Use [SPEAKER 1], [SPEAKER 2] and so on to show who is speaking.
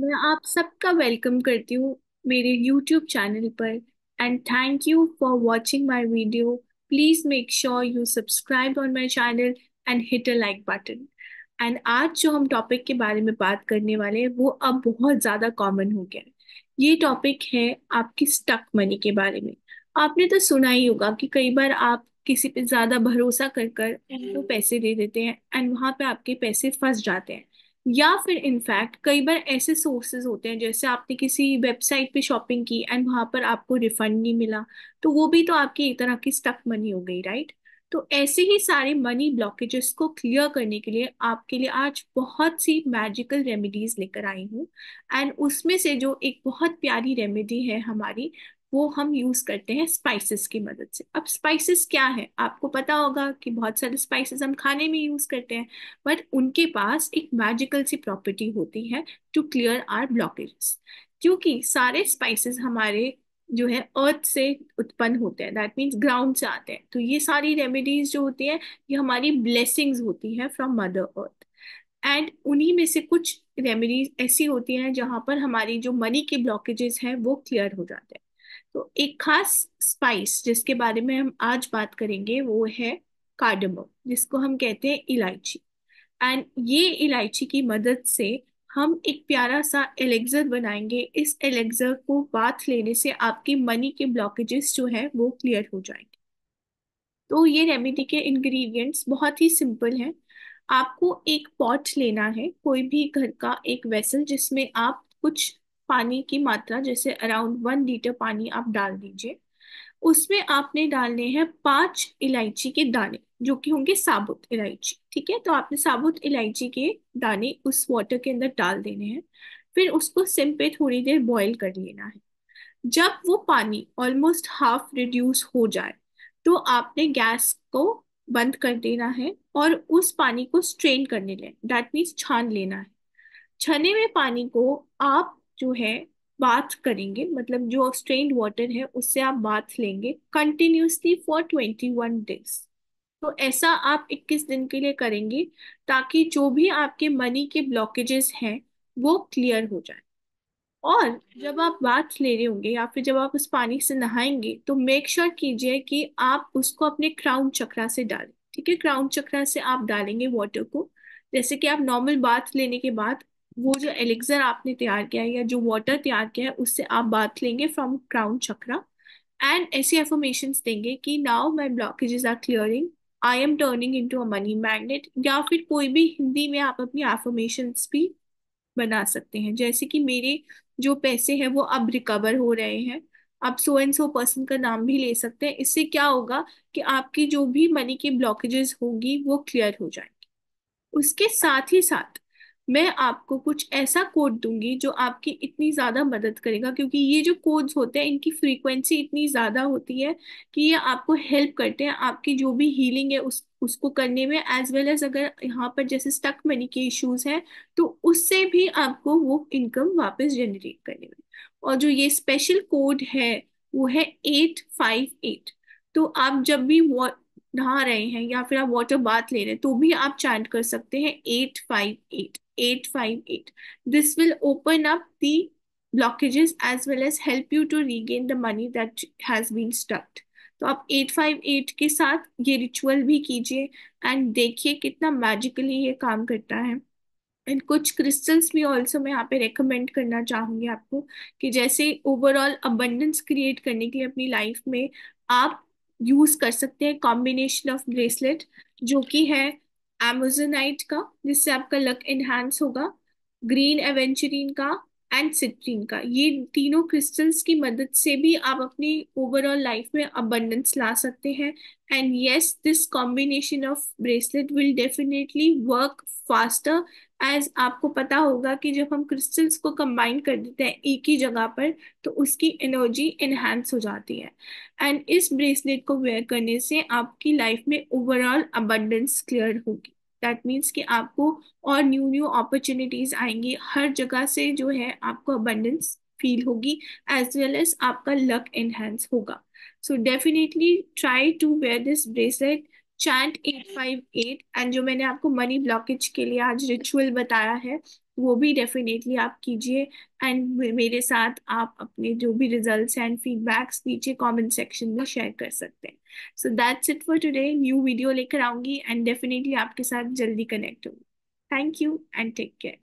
[SPEAKER 1] मैं आप सबका वेलकम करती हूँ मेरे यूट्यूब चैनल पर and thank you for watching my video please make sure you subscribe on my channel and hit a like button and आज जो हम टॉपिक के बारे में बात करने वाले हैं वो अब बहुत ज़्यादा कॉमन हो गया है ये टॉपिक है आपकी स्टक मनी के बारे में आपने तो सुना ही होगा कि कई बार आप किसी पे ज़्यादा भरोसा कर कर उनको हम्म। पैसे दे देते हैं एंड वहाँ पे आपके पैसे फंस जाते हैं या फिर इनफैक्ट कई बार ऐसे सोर्सेज होते हैं जैसे आपने किसी वेबसाइट पे शॉपिंग की एंड वहां पर आपको रिफंड नहीं मिला तो वो भी तो आपकी एक तरह की स्टक मनी हो गई राइट तो ऐसे ही सारे मनी ब्लॉकेजेस को क्लियर करने के लिए आपके लिए आज बहुत सी मैजिकल रेमेडीज लेकर आई हूँ एंड उसमें से जो एक बहुत प्यारी रेमेडी है हमारी वो हम यूज करते हैं स्पाइसेस की मदद से अब स्पाइसेस क्या है आपको पता होगा कि बहुत सारे स्पाइसेस हम खाने में यूज करते हैं बट उनके पास एक मैजिकल सी प्रॉपर्टी होती है टू क्लियर आर ब्लॉकेजेस क्योंकि सारे स्पाइसेस हमारे जो है अर्थ से उत्पन्न होते हैं दैट मीन्स ग्राउंड से आते हैं तो ये सारी रेमेडीज जो होती हैं ये हमारी ब्लेसिंग्स होती है फ्रॉम मदर अर्थ एंड उन्हीं में से कुछ रेमेडीज ऐसी होती हैं जहाँ पर हमारी जो मनी के ब्लॉकेजेस हैं वो क्लियर हो जाते हैं तो एक खास स्पाइस जिसके बारे में हम आज बात करेंगे वो है कार्डमम जिसको हम कहते हैं इलायची एंड ये इलायची की मदद से हम एक प्यारा सा एलेक्जर बनाएंगे इस एलेक्जर को बाथ लेने से आपके मनी के ब्लॉकेजेस जो है वो क्लियर हो जाएंगे तो ये रेमेडी के इंग्रेडिएंट्स बहुत ही सिंपल हैं आपको एक पॉट लेना है कोई भी घर का एक वेसल जिसमें आप कुछ पानी की मात्रा जैसे अराउंड वन लीटर पानी आप डाल दीजिए उसमें आपने डालने हैं पांच इलायची के दाने जो कि होंगे साबुत इलायची ठीक है तो आपने साबुत इलायची के दाने उस वाटर के अंदर डाल देने हैं फिर उसको सिम पे थोड़ी देर बॉईल कर लेना है जब वो पानी ऑलमोस्ट हाफ रिड्यूस हो जाए तो आपने गैस को बंद कर देना है और उस पानी को स्ट्रेन करने लें डैट मीन्स छान लेना है छने में पानी को आप जो है बाथ करेंगे मतलब जो स्ट्रेन वाटर है उससे आप बाथ लेंगे continuously for twenty one days तो ऐसा आप इक्कीस दिन के लिए करेंगे ताकि जो भी आपके मनी के ब्लॉकेजेस हैं वो क्लियर हो जाए और जब आप बाथ ले रहे होंगे या फिर जब आप उस पानी से नहाएंगे तो मेक श्योर sure कीजिए कि आप उसको अपने क्राउन चक्रा से डालें ठीक है क्राउन चक्रा से आप डालेंगे वाटर को जैसे कि आप नॉर्मल बाथ लेने के बाद वो जो एलिक्सर आपने तैयार किया है या जो वाटर तैयार किया है उससे आप बात लेंगे फ्रॉम क्राउन चक्रा एंड ऐसी एफर्मेशन देंगे कि now my blockages are clearing I am turning into a money magnet या फिर कोई भी हिंदी में आप अपनी एफर्मेशन भी बना सकते हैं जैसे कि मेरे जो पैसे हैं वो अब रिकवर हो रहे हैं आप सो एंड सो पर्सन का नाम भी ले सकते हैं इससे क्या होगा कि आपकी जो भी मनी की ब्लॉकेजेस होगी वो क्लियर हो जाएंगी उसके साथ ही साथ मैं आपको कुछ ऐसा कोड दूंगी जो आपकी इतनी ज़्यादा मदद करेगा क्योंकि ये जो कोड्स होते हैं इनकी फ्रीक्वेंसी इतनी ज़्यादा होती है कि ये आपको हेल्प करते हैं आपकी जो भी हीलिंग है उस उसको करने में एज वेल एज अगर यहाँ पर जैसे स्टक मनी के इश्यूज हैं तो उससे भी आपको वो इनकम वापस जनरेट करने में और जो ये स्पेशल कोड है वो है एट फाइव एट तो आप जब भी नहा रहे हैं या फिर आप वाटर बाथ ले रहे हैं तो भी आप चैंट कर सकते हैं eight five eight 858. This will open up the blockages as well as help you to regain the money that has been stuck. तो आप 858 के साथ ये रिचुअल भी कीजिए एंड देखिए कितना मैजिकली ये काम करता है एंड कुछ क्रिस्टल्स भी ऑल्सो मैं यहाँ पे रेकमेंड करना चाहूँगी आपको कि जैसे ओवरऑल अबंडेंस क्रिएट करने के लिए अपनी लाइफ में आप यूज़ कर सकते हैं कॉम्बिनेशन ऑफ ब्रेसलेट जो कि है एमोजनाइट का जिससे आपका लक एनहांस होगा ग्रीन एवेंचरिन का एंड सिट्रीन का ये तीनों क्रिस्टल्स की मदद से भी आप अपनी ओवरऑल लाइफ में अबंडेंस ला सकते हैं and yes this combination of bracelet will definitely work faster as आपको पता होगा कि जब हम क्रिस्टल्स को कंबाइन कर देते हैं एक ही जगह पर तो उसकी एनर्जी एनहेंस हो जाती है एंड इस ब्रेसलेट को वेयर करने से आपकी लाइफ में ओवरऑल अबंडेंस क्लियर होगी दैट मीन्स कि आपको और न्यू न्यू अपॉर्चुनिटीज आएंगी हर जगह से जो है आपको अबंडेंस फील होगी एज वेल एज आपका लक एनहेंस होगा so definitely try to wear this bracelet chant eight five eight and जो मैंने आपको मनी ब्लॉकेज के लिए आज रिचुअल बताया है वो भी डेफिनेटली आप कीजिए एंड मेरे साथ आप अपने जो भी रिजल्ट्स एंड फीडबैक्स नीचे कमेंट सेक्शन में शेयर कर सकते हैं so that's it for today new video लेकर आऊंगी एंड डेफिनेटली आपके साथ जल्दी कनेक्ट होंगी thank you and take care